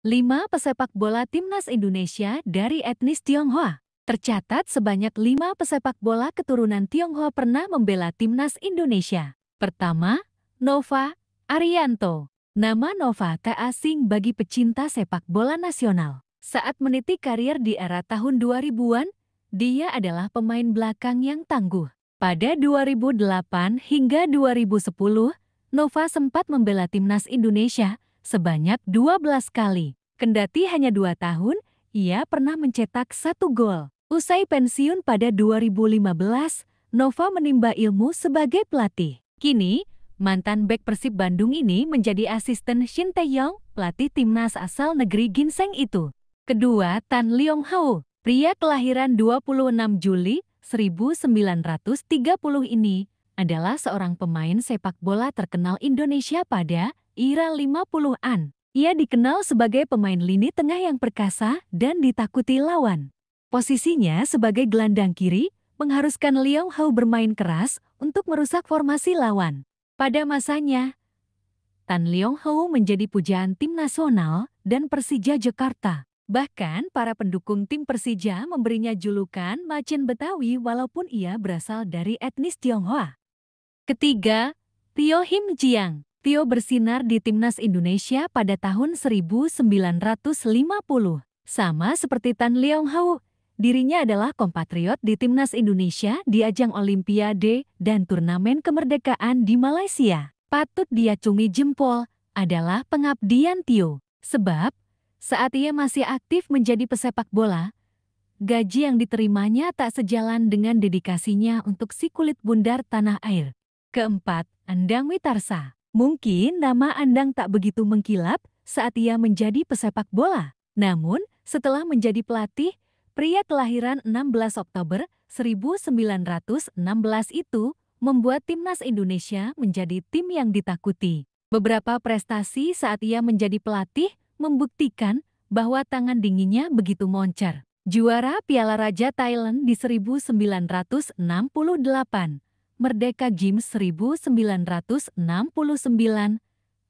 5 pesepak bola timnas Indonesia dari etnis Tionghoa. Tercatat sebanyak 5 pesepak bola keturunan Tionghoa pernah membela timnas Indonesia. Pertama, Nova Arianto. Nama Nova tak asing bagi pecinta sepak bola nasional. Saat meniti karir di era tahun 2000-an, dia adalah pemain belakang yang tangguh. Pada 2008 hingga 2010, Nova sempat membela timnas Indonesia sebanyak 12 kali. Kendati hanya dua tahun, ia pernah mencetak satu gol. Usai pensiun pada 2015, Nova menimba ilmu sebagai pelatih. Kini, mantan bek Persib Bandung ini menjadi asisten Shin Tae-yong, pelatih timnas asal negeri Ginseng itu. Kedua, Tan Leong Hao, pria kelahiran 26 Juli 1930 ini, adalah seorang pemain sepak bola terkenal Indonesia pada era 50-an. Ia dikenal sebagai pemain lini tengah yang perkasa dan ditakuti lawan. Posisinya sebagai gelandang kiri mengharuskan Leong Hao bermain keras untuk merusak formasi lawan. Pada masanya, Tan Leong Hao menjadi pujaan tim nasional dan Persija Jakarta. Bahkan para pendukung tim Persija memberinya julukan Macan Betawi walaupun ia berasal dari etnis Tionghoa. Ketiga, Tio Him Jiang. Tio bersinar di Timnas Indonesia pada tahun 1950. Sama seperti Tan Leong Hau, dirinya adalah kompatriot di Timnas Indonesia di ajang Olimpiade dan turnamen kemerdekaan di Malaysia. Patut diacungi jempol adalah pengabdian Tio. Sebab, saat ia masih aktif menjadi pesepak bola, gaji yang diterimanya tak sejalan dengan dedikasinya untuk si kulit bundar tanah air. Keempat, Andang Witarsa. Mungkin nama Andang tak begitu mengkilap saat ia menjadi pesepak bola. Namun, setelah menjadi pelatih, pria kelahiran 16 Oktober 1916 itu membuat timnas Indonesia menjadi tim yang ditakuti. Beberapa prestasi saat ia menjadi pelatih membuktikan bahwa tangan dinginnya begitu moncer. Juara Piala Raja Thailand di 1968, Merdeka Games 1969,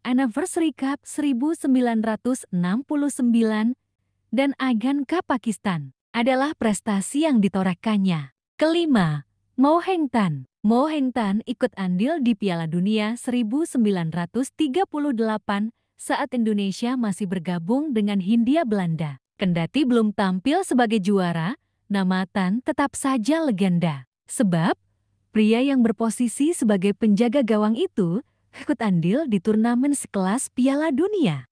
Anniversary Cup 1969, dan Agan Cup Pakistan adalah prestasi yang ditorehkannya. Kelima, Tan. Moheng Tan ikut andil di Piala Dunia 1938 saat Indonesia masih bergabung dengan Hindia Belanda. Kendati belum tampil sebagai juara, nama Tan tetap saja legenda. Sebab, Pria yang berposisi sebagai penjaga gawang itu ikut andil di turnamen sekelas Piala Dunia.